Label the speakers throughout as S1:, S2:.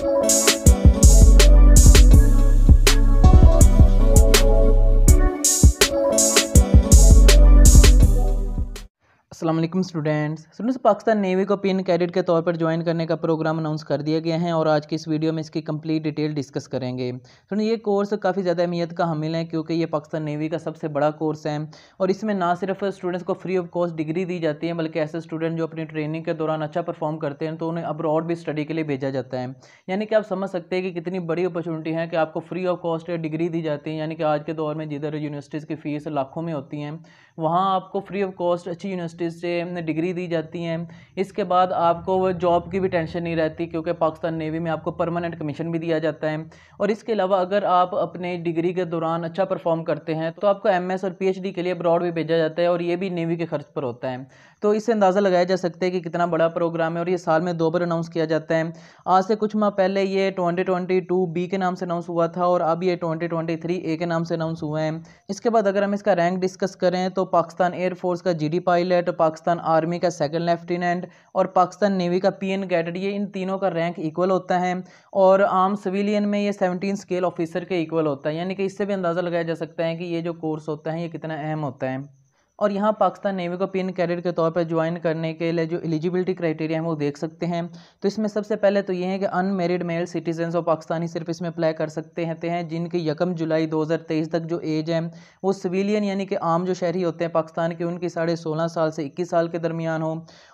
S1: Thank you. Aslam students students Pakistan navy को PN cadet के तौर पर ज्वाइन करने का प्रोग्राम अनाउंस कर दिया गया है और आज की इस वीडियो में इसकी कंप्लीट डिटेल डिस्कस करेंगे स्टूडेंट ये कोर्स काफ़ी ज़्यादा अहमियत का हमिल है क्योंकि ये पाकिस्तान नेवी का सबसे बड़ा कोर्स है और इसमें ना सिर्फ स्टूडेंट्स को फ्री ऑफ कॉस्ट डिग्री दी जाती है बल्कि ऐसे स्टूडेंट जो अपनी ट्रेनिंग के दौरान अच्छा परफॉर्म करते हैं तो उन्हें अब्रॉड भी स्टडी के लिए भेजा जाता है यानी कि आप समझ सकते हैं कि कितनी बड़ी अपॉर्चुनिटी है कि आपको फ्री ऑफ कॉस्ट डिग्री दी जाती है यानी कि आज के दौर में जिधर यूनिवर्सिटीज़ की फ़ीस लाखों में होती हैं वहाँ आपको फ्री ऑफ कॉस्ट अच्छी यूनिवर्सिटीज़ से डिग्री दी जाती हैं इसके बाद आपको जॉब की भी टेंशन नहीं रहती क्योंकि पाकिस्तान नेवी में आपको परमानेंट कमीशन भी दिया जाता है और इसके अलावा अगर आप अपने डिग्री के दौरान अच्छा परफॉर्म करते हैं तो आपको एम और पी के लिए अब्रॉड भी भेजा जाता है और ये भी नेवी के खर्च पर होता है तो इससे अंदाज़ा लगाया जा सकता है कि कितना बड़ा प्रोग्राम है और ये साल में दो बार अनाउंस किया जाता है आज से कुछ माह पहले ये ट्वेंटी ट्वेंटी टू बी के नाम से अनाउंस हुआ था और अब ये ट्वेंटी ट्वेंटी थ्री ए के नाम से अनाउंस हुए हैं इसके बाद अगर हम इसका रैंक डिस्कस करें तो पाकिस्तान एयरफोर्स का जी पायलट पाकिस्तान आर्मी का सेकेंड लेफ्टिनेंट और पाकिस्तान नेवी का पी एन कैडेट ये इन तीनों का रैंक इक्वल होता है और आम सिविलियन में ये सेवनटीन स्केल ऑफिसर के इक्वल होता है यानी कि इससे भी अंदाज़ा लगाया जा सकता है कि ये जो कोर्स होता है ये कितना अहम होता है और यहाँ पाकिस्तान नेवी को पिन कैडेट के तौर पर ज्वाइन करने के लिए जो एलिजिबिलिटी क्राइटेरिया है वो देख सकते हैं तो इसमें सबसे पहले तो ये है कि अनमेरिड मेल सिटीजन और पाकिस्तानी सिर्फ इसमें अप्लाई कर सकते हैं हैं जिनकी यकम जुलाई 2023 तक जो एज है वो सिविलियन यानी कि आम जो शहरी होते हैं पाकिस्तान के उनकी साढ़े सोलह साल से इक्कीस साल के दरमियान हो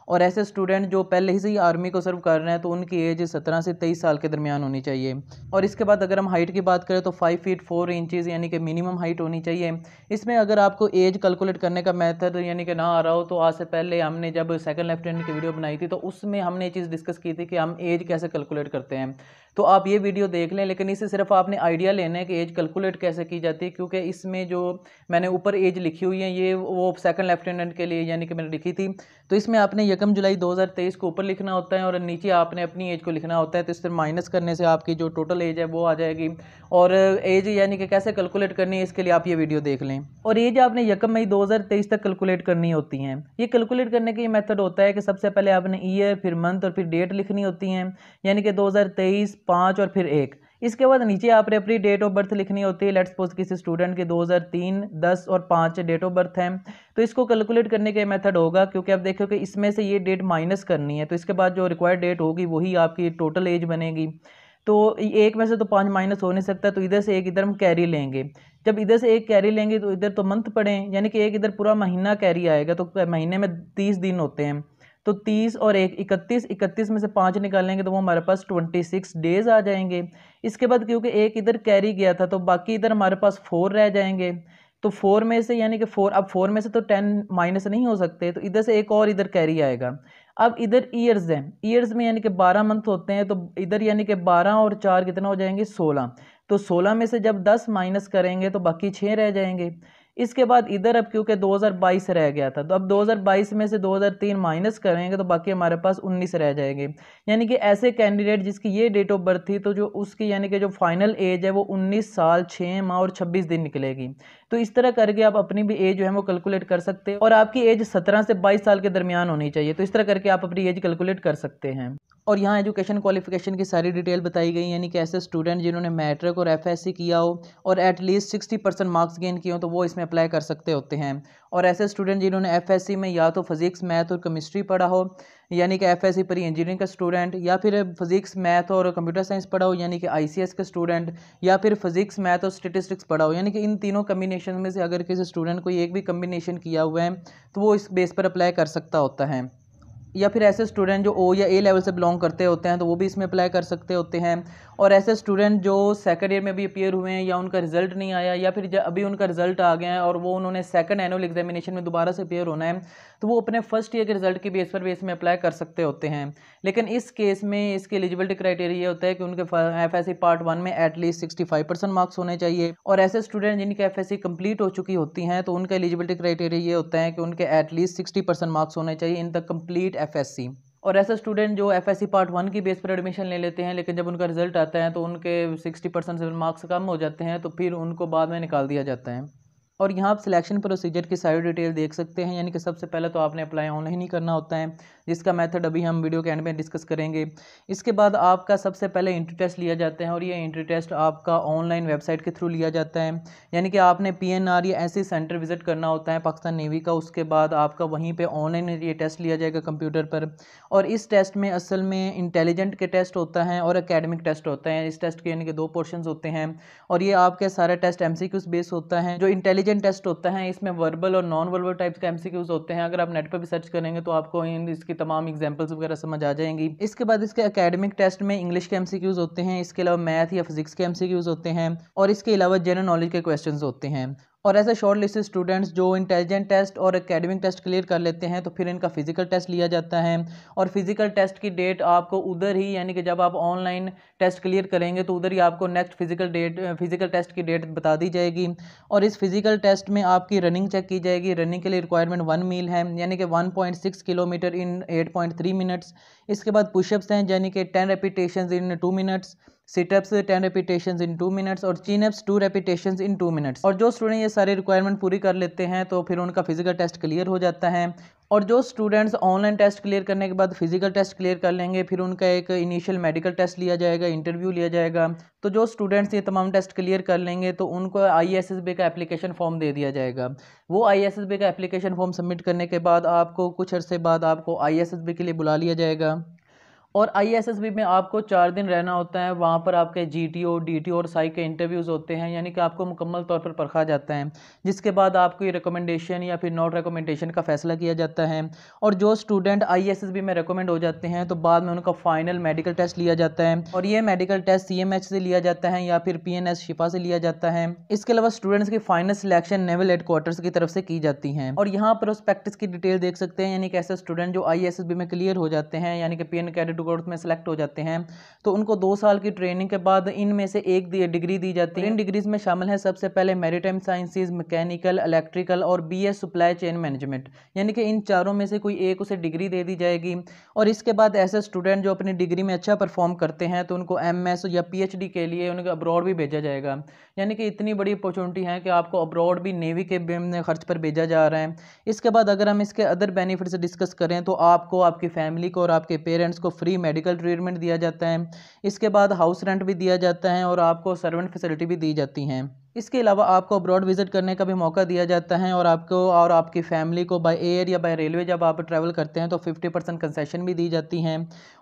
S1: और ऐसे स्टूडेंट जो पहले ही से ही आर्मी को सर्व कर रहे हैं तो उनकी एज सत्रह से तेईस साल के दरमियान होनी चाहिए और इसके बाद अगर हम हाइट की बात करें तो फाइव फीट फोर इंचज़ यानी कि मिनिमम हाइट होनी चाहिए इसमें अगर आपको एज कैलकुलेट करने का मेथड यानी कि ना आ रहा हो तो आज से पहले हमने जब सेकंड लेफ्टिनेंट की वीडियो बनाई थी तो उसमें हमने ये चीज़ डिस्कस की थी कि हम एज कैसे कैलकुलेट करते हैं तो आप ये वीडियो देख लें लेकिन इसे सिर्फ आपने आइडिया लेना है कि एज कैलकुलेट कैसे की जाती है क्योंकि इसमें जो मैंने ऊपर एज लिखी हुई है ये वो सेकंड लेफ्टिनेंट के लिए यानी कि मैंने लिखी थी तो इसमें आपने यकम जुलाई 2023 को ऊपर लिखना होता है और नीचे आपने अपनी एज को लिखना होता है तो इस पर माइनस करने से आपकी जो टोटल एज है वो आ जाएगी और एज यानी कि कैसे कैलकुलेट करनी है इसके लिए आप ये वीडियो देख लें और एज आपने यकम मई दो तक कैलकुलेट करनी होती हैं ये कैलकुलेट करने का ये मैथड होता है कि सबसे पहले आपने ईयर फिर मंथ और फिर डेट लिखनी होती हैं यानी कि दो पाँच और फिर एक इसके बाद नीचे आपने अपनी डेट ऑफ बर्थ लिखनी होती है लेट्स सपोज किसी स्टूडेंट की 2003, 10 और 5 डेट ऑफ बर्थ है तो इसको कैलकुलेट करने का मेथड होगा क्योंकि आप देखो कि इसमें से ये डेट माइनस करनी है तो इसके बाद जो रिक्वायर्ड डेट होगी वही आपकी टोटल एज बनेगी तो एक में से तो पाँच माइनस हो नहीं सकता तो इधर से एक इधर हम कैरी लेंगे जब इधर से एक कैरी लेंगे तो इधर तो मंथ पड़े यानी कि एक इधर पूरा महीना कैरी आएगा तो महीने में तीस दिन होते हैं तो तीस और एक इकतीस इकतीस में से पाँच निकालेंगे तो वो हमारे पास ट्वेंटी सिक्स डेज आ जाएंगे इसके बाद क्योंकि एक इधर कैरी गया था तो बाकी इधर हमारे पास फोर रह जाएंगे तो फोर में से यानी कि फोर अब फोर में से तो टेन माइनस नहीं हो सकते तो इधर से एक और इधर कैरी आएगा अब इधर ईयर्स हैं ईयर्स में यानी कि बारह मंथ होते हैं तो इधर यानी कि बारह और चार कितना हो जाएंगे सोलह तो सोलह में से जब दस माइनस करेंगे तो बाकी छः रह जाएंगे इसके बाद इधर अब क्योंकि 2022 रह गया था तो अब 2022 में से 2003 माइनस करेंगे तो बाकी हमारे पास 19 रह जाएंगे यानी कि ऐसे कैंडिडेट जिसकी ये डेट ऑफ बर्थ थी तो जो उसकी यानी कि जो फाइनल एज है वो 19 साल 6 माह और 26 दिन निकलेगी तो इस तरह करके आप अपनी भी एज जो है वो कैलकुलेट कर सकते हैं और आपकी एज सत्रह से बाईस साल के दरमियान होनी चाहिए तो इस तरह करके आप अपनी एज कैलकुलेट कर सकते हैं और यहाँ एजुकेशन क्वालिफिकेशन की सारी डिटेल बताई गई यानी कि ऐसे स्टूडेंट जिन्होंने मैट्रिक और एफएससी किया हो और at least sixty percent marks gain किए हो तो वो इसमें अप्लाई कर सकते होते हैं और ऐसे स्टूडेंट जिन्होंने एफएससी में या तो फिजिक्स मैथ और केमिस्ट्री पढ़ा हो यानी कि एफ एस सी परी इंजीनियरिंग का स्टूडेंट या फिर फिजिक्स मैथ और कंप्यूटर साइंस पढ़ा हो यानी कि आई सी एस का स्टूडेंट या फिर फिजिक्स मैथ और स्टेटिस्टिक्स पढ़ा हो यानी कि इन तीनों कम्बिनेशन में से अगर किसी स्टूडेंट को एक भी कम्बिनेशन किया हुआ है तो वो इस बेस पर अप्लाई कर सकता होता है या फिर ऐसे स्टूडेंट जो ओ या ए लेवल से बिलोंग करते होते हैं तो वो भी इसमें अप्लाई कर सकते होते हैं और ऐसे स्टूडेंट जो सेकंड ईयर में भी अपेयर हुए हैं या उनका रिजल्ट नहीं आया या फिर अभी उनका रिजल्ट आ गया है और वो उन्होंने सेकंड एनुअल एग्जामिनेशन में दोबारा से अपेयर होना है तो वो अपने फर्स्ट ईयर के रिजल्ट के बेस पर भी इसमें अप्लाई कर सकते होते हैं लेकिन इस केस में इसके एलिजिबिलिटी क्राइटेरिया ये होता है कि उनके एफ एस पार्ट वन में at least sixty five percent marks होने चाहिए और ऐसे स्टूडेंट जिनकी एफ एस कंप्लीट हो चुकी होती हैं तो उनका एलिजिबिलिटी क्राइटेरिया ये होता है कि उनके एटलीस्ट सिक्सटी परसेंट मार्क्स होने चाहिए in the complete F S C और ऐसे स्टूडेंट जो एफ पार्ट वन की बेस पर एडमिशन ले लेते हैं लेकिन जब उनका रिजल्ट आता है तो उनके सिक्सटी परसेंट मार्क्स कम हो जाते हैं तो फिर उनको बाद में निकाल दिया जाता है और यहाँ आप सिलेक्शन प्रोसीजर की सारी डिटेल देख सकते हैं यानी कि सबसे पहले तो आपने अप्लाई ऑनलाइन ही करना होता है जिसका मेथड अभी हम वीडियो के एंड में डिस्कस करेंगे इसके बाद आपका सबसे पहले इंट्री टेस्ट लिया जाता है और ये इंट्री टेस्ट आपका ऑनलाइन वेबसाइट के थ्रू लिया जाता है यानी कि आपने पी या ऐसे सेंटर विजिट करना होता है पाकिस्तान नेवी का उसके बाद आपका वहीं पर ऑनलाइन ये टेस्ट लिया जाएगा कंप्यूटर पर और इस टेस्ट में असल में इंटेलिजेंट के टेस्ट होता है और अकेडमिक टेस्ट होता है इस टेस्ट के यानी कि दो पोर्शन होते हैं और ये आपके सारा टेस्ट एम बेस होता है जो इंटेलिजेंट रिटर्न टेस्ट होता है इसमें वर्बल और नॉन वर्बल टाइप्स का एमसीक्यूज होते हैं अगर आप नेट पर भी सर्च करेंगे तो आपको इन इसकी तमाम एग्जाम्पल्स वगैरह समझ आ जाएंगी इसके बाद इसके अकेडमिक टेस्ट में इंग्लिश के एमसीक्यूज होते हैं इसके अलावा मैथ या फिजिक्स के एमसीक्यूज होते हैं और इसके अलावा जनरल नॉलेज के क्वेश्चन होते हैं और ऐसे शॉर्ट लिस्ट स्टूडेंट्स जो इंटेलिजेंट टेस्ट और एकेडमिक टेस्ट क्लियर कर लेते हैं तो फिर इनका फिज़िकल टेस्ट लिया जाता है और फिज़िकल टेस्ट की डेट आपको उधर ही यानी कि जब आप ऑनलाइन टेस्ट क्लियर करेंगे तो उधर ही आपको next physical date physical test की डेट बता दी जाएगी और इस फिज़िकल टेस्ट में आपकी रनिंग चेक की जाएगी रनिंग के लिए रिक्वायरमेंट वन मील है यानी कि one point six kilometre in eight point three minutes इसके बाद पुशअप्स हैं यानी कि ten repetition in two minutes situps ten repetition in two minutes और chinups two repetition in two minutes और जो स्टूडेंट ये सारे रिक्वायरमेंट पूरी कर लेते हैं तो फिर उनका फिजिकल टेस्ट क्लियर हो जाता है और जो स्टूडेंट्स ऑनलाइन टेस्ट क्लियर करने के बाद फिजिकल टेस्ट क्लियर कर लेंगे फिर उनका एक इनिशियल मेडिकल टेस्ट लिया जाएगा इंटरव्यू लिया जाएगा तो जो स्टूडेंट्स ये तमाम टेस्ट क्लियर कर लेंगे तो उनको आई का एप्लीकेशन फॉर्म दे दिया जाएगा वो आई का एप्लीकेशन फॉर्म सबमिट करने के बाद आपको कुछ अर्से बाद आपको आई के लिए बुला लिया जाएगा और आईएसएसबी में आपको चार दिन रहना होता है वहाँ पर आपके जीटीओ डीटीओ और साई के इंटरव्यूज़ होते हैं यानी कि आपको मुकम्मल तौर पर परखा जाता है जिसके बाद आपको ये रिकमेंडेशन या फिर नॉट रिकमेंडेशन का फैसला किया जाता है और जो स्टूडेंट आईएसएसबी में रिकमेंड हो जाते हैं तो बाद में उनका फ़ाइनल मेडिकल टेस्ट लिया जाता है और ये मेडिकल टेस्ट सी से लिया जाता है या फिर पी शिफा से लिया जाता है इसके अलावा स्टूडेंट्स की फाइनल सिलेक्शन नेवल हेडक्वार्टर्स की तरफ से की जाती है और यहाँ पर उस प्रैक्टिस की डिटेल देख सकते हैं यानी कि ऐसे स्टूडेंट जो आई में क्लियर हो जाते हैं यानी कि पी एन ग्रोथ में सेलेक्ट हो जाते हैं तो उनको दो साल की ट्रेनिंग के बाद इनमें से एक डिग्री दी जाती है इन डिग्रीज़ में शामिल है सबसे पहले मेरीटाइम साइंसिस मैकेनिकल इलेक्ट्रिकल और B S supply chain management यानी कि इन चारों में से कोई एक उसे डिग्री दे दी जाएगी और इसके बाद ऐसे स्टूडेंट जो अपनी डिग्री में अच्छा परफॉर्म करते हैं तो उनको एम एस या पी एच डी के लिए उनको अब्रॉड भी भेजा जाएगा यानी कि इतनी बड़ी अपॉर्चुनिटी है कि आपको अब्रॉड भी नेवी के खर्च पर भेजा जा रहा है इसके बाद अगर हम इसके अदर बेनिफिट्स डिस्कस करें तो आपको आपकी फैमिली को और आपके पेरेंट्स को फ्री फ्री मेडिकल ट्रीटमेंट दिया जाता है इसके बाद हाउस रेंट भी दिया जाता है और आपको सर्वेंट फैसिलिटी भी दी जाती हैं इसके अलावा आपको अब्रॉड विज़िट करने का भी मौका दिया जाता है और आपको और आपकी फैमिली को बाय एयर या बाय रेलवे जब आप ट्रैवल करते हैं तो 50 परसेंट कंसेशन भी दी जाती हैं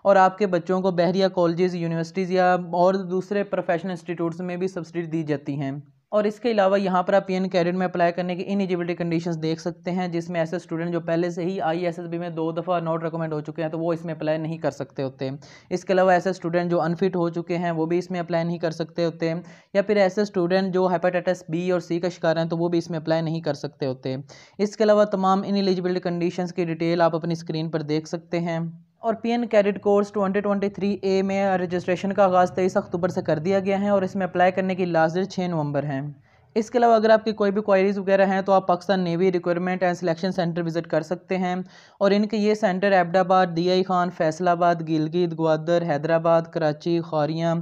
S1: और आपके बच्चों को बहरिया कॉलेजेस यूनिवर्सिटीज़ या और दूसरे प्रोफेशनल इंस्टीट्यूट्स में भी सब्सिडी दी जाती हैं और इसके अलावा यहाँ पर आप पी एन कैरियर में अप्लाई करने की इनिजिबिलिटी कंडीशंस देख सकते हैं जिसमें ऐसे स्टूडेंट जो पहले से ही आई एस एस बी में दो दफ़ा नॉट रिकमेंड हो चुके हैं तो वो इसमें अप्लाई नहीं कर सकते होते इसके अलावा ऐसे स्टूडेंट जो अनफिट हो चुके हैं वो भी इसमें अप्लाई नहीं कर सकते होते या फिर ऐसे स्टूडेंट जो हेपाटाइटिस बी और सी का शिकार हैं तो वो भी इसमें अप्लाई नहीं कर सकते होते इसके अलावा तमाम इनिलिजिबिलिटी कंडीशन की डिटेल आप अपनी स्क्रीन पर देख सकते हैं और P N cadet course 2023 A में रजिस्ट्रेशन का आगाज़ तेईस अक्टूबर से कर दिया गया है और इसमें अप्लाई करने की लास्ट डेट छः नवंबर है इसके अलावा अगर आपकी कोई भी क्वारीज़ वगैरह हैं तो आप Pakistan navy requirement and selection centre visit कर सकते हैं और इनके ये centre Abbottabad D I Khan Faisalabad Gilgit Gwadar Hyderabad Karachi Kharian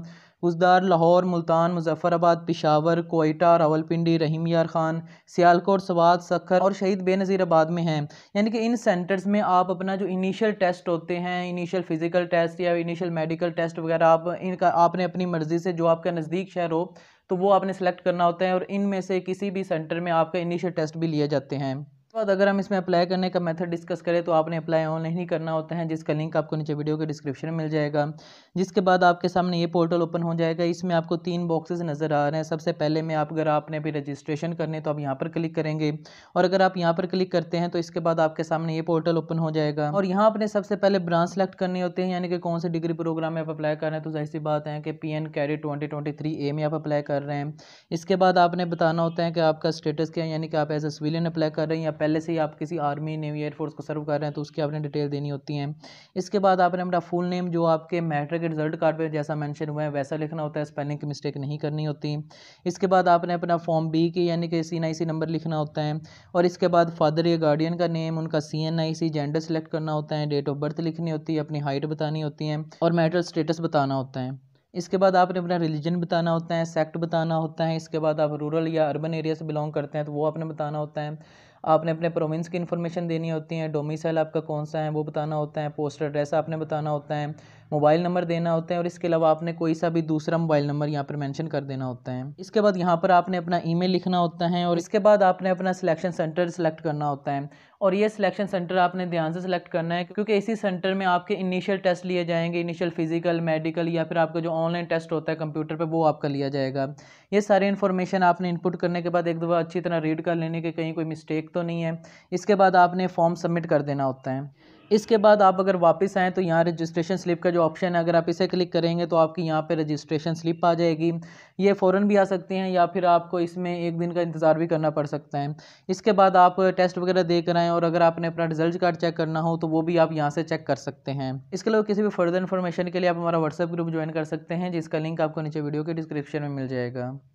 S1: उसदार लाहौर मुल्तान मुजफ़राबाद पिशावर कोयटा रावलपिंडी रहीम यार खान सियालकोट सवाद सखर और शहीद बेनज़ीराबाद में हैं यानी कि इन सेंटर्स में आप अपना जो इनिशियल टेस्ट होते हैं इनिशियल फ़िज़िकल टेस्ट या इनिशियल मेडिकल टेस्ट वगैरह आप इनका आपने अपनी मर्ज़ी से जो आपका नज़दीक शहर हो तो वो आपने सेलेक्ट करना होता है और इनमें से किसी भी सेंटर में आपका इनिशियल टेस्ट भी लिए जाते हैं बाद अगर हम इसमें अप्लाई करने का मेथड डिस्कस करें तो आपने अप्लाई ऑनलाइन ही करना होता है जिसका लिंक आपको नीचे वीडियो के डिस्क्रिप्शन में मिल जाएगा जिसके बाद आपके सामने ये पोर्टल ओपन हो जाएगा इसमें आपको तीन बॉक्सेस नज़र आ रहे हैं सबसे पहले में आप अगर आपने अभी रजिस्ट्रेशन करने तो आप यहाँ पर क्लिक करेंगे और अगर आप यहाँ पर क्लिक करते हैं तो इसके बाद आपके सामने ये पोर्टल ओपन हो जाएगा और यहाँ आपने सबसे पहले ब्रांच सेलेक्ट करनी होती है यानी कि कौन से डिग्री प्रोग्राम में आप अप्लाई कर रहे हैं तो जाहिर सी बात है कि P N carry twenty twenty three A में आप अप्लाई कर रहे हैं इसके बाद आपने बताना होता है कि आपका स्टेटस क्या है यानी कि आप एज ए सिविलियन अप्लाई कर रहे हैं या पहले से ही आप किसी आर्मी नेवी एयरफोर्स को सर्व कर रहे हैं तो उसकी आपने डिटेल देनी होती है इसके बाद आपने अपना फुल नेम जो आपके मैट्रिक के रिजल्ट कार्ड पर जैसा मैंशन हुआ है वैसा लिखना होता है स्पेलिंग की मिस्टेक नहीं करनी होती इसके बाद आपने अपना फॉर्म बी के यानी कि सी एन नंबर लिखना होता है और इसके बाद फादर या गार्डियन का नेम उनका C N I C gender select करना होता है डेट ऑफ बर्थ लिखनी होती है अपनी हाइट बतानी होती है और मैटर स्टेटस बताना होता है इसके बाद आपने अपना रिलीजन बताना होता है सेक्ट बताना होता है इसके बाद आप रूरल या अर्बन एरिया से बिलोंग करते हैं तो वो आपने बताना होता है आपने अपने प्रोविंस की इन्फॉर्मेशन देनी होती है डोमिसाइल आपका कौन सा है वो बताना होता है पोस्ट एड्रेस आपने बताना होता है मोबाइल नंबर देना होता है और इसके अलावा आपने कोई सा भी दूसरा मोबाइल नंबर यहाँ पर मैंशन कर देना होता है इसके बाद यहाँ पर आपने अपना ईमेल लिखना होता है और इसके बाद आपने अपना सिलेक्शन सेंटर सेलेक्ट करना होता है और ये सिलेक्शन सेंटर आपने ध्यान से सिलेक्ट करना है क्योंकि इसी सेंटर में आपके इनिशियल टेस्ट लिए जाएंगे इनिशियल फिजिकल मेडिकल या फिर आपका जो ऑनलाइन टेस्ट होता है कंप्यूटर पर वो आपका लिया जाएगा ये सारी इन्फॉर्मेशन आपने इनपुट करने के बाद एक दफ़ा अच्छी तरह रीड कर लेने के कहीं कोई मिस्टेक तो नहीं है इसके बाद आपने फॉर्म सबमिट कर देना होता है इसके बाद आप अगर वापस आएँ तो यहाँ रजिस्ट्रेशन स्लिप का जो ऑप्शन है अगर आप इसे क्लिक करेंगे तो आपकी यहाँ पे रजिस्ट्रेशन स्लिप आ जाएगी ये फ़ौरन भी आ सकती हैं या फिर आपको इसमें एक दिन का इंतज़ार भी करना पड़ सकता है इसके बाद आप टेस्ट वगैरह दे कर आएँ और अगर आपने अपना रिजल्ट कार्ड चेक करना हो तो वो भी आप यहाँ से चेक कर सकते हैं इसके अलावा किसी भी फर्दर इन्फॉर्मेशन के लिए आप हमारा व्हाट्सअप ग्रुप ज्वाइन कर सकते हैं जिसका लिंक आपको नीचे वीडियो के डिस्क्रिप्शन में मिल जाएगा